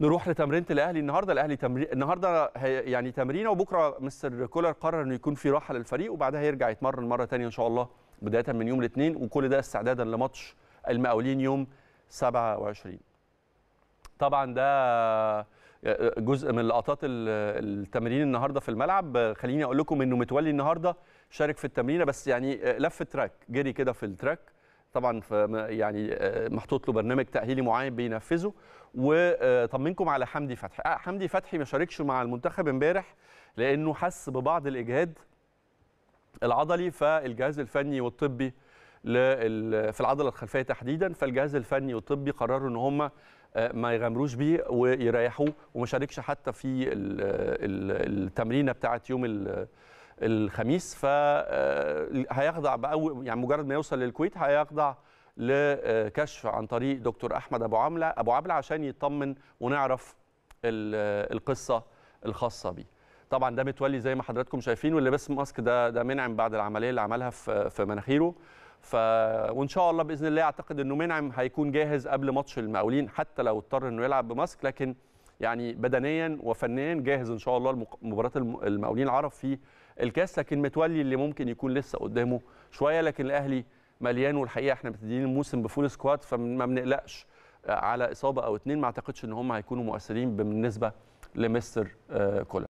نروح لتمرينه الاهلي النهارده الاهلي تمرين النهارده يعني تمرينه وبكره مستر كولر قرر انه يكون في راحه للفريق وبعدها يرجع يتمرن مره ثانيه ان شاء الله بدايه من يوم الاثنين وكل ده استعدادا لماتش المقاولين يوم 27 طبعا ده آه، جزء من لقطات التمرين النهارده في الملعب خليني اقول لكم انه متولي النهارده شارك في التمرينه بس يعني آه، لف تراك جري كده في التراك طبعا في يعني آه، محطوط له برنامج تاهيلي معين بينفذه وطمنكم على حمدي فتحي آه، حمدي فتحي ما شاركش مع المنتخب امبارح لانه حس ببعض الاجهاد العضلي فالجهاز الفني والطبي في العضله الخلفيه تحديدا فالجهاز الفني والطبي قرروا ان هم آه، ما يغامروش بيه ويريحوه وما شاركش حتى في التمرينه بتاعه يوم الخميس آه، هيخضع بأول يعني مجرد ما يوصل للكويت هيخضع لكشف عن طريق دكتور احمد ابو عمله ابو عبله عشان يطمن ونعرف القصه الخاصه بيه طبعا ده متولي زي ما حضراتكم شايفين واللي بس ماسك ده ده منعم بعد العمليه اللي عملها في في مناخيره ف وان شاء الله باذن الله اعتقد انه منعم هيكون جاهز قبل ماتش المقاولين حتى لو اضطر انه يلعب بماسك لكن يعني بدنيا وفنيا جاهز ان شاء الله لمباراه المقاولين العرب في الكاس لكن متولي اللي ممكن يكون لسه قدامه شويه لكن الاهلي مليان والحقيقه احنا مبتدئين الموسم بفول سكواد فما بنقلقش آه، على اصابه او اتنين ما اعتقدش ان هم هيكونوا مؤثرين بالنسبه لمستر آه، كولر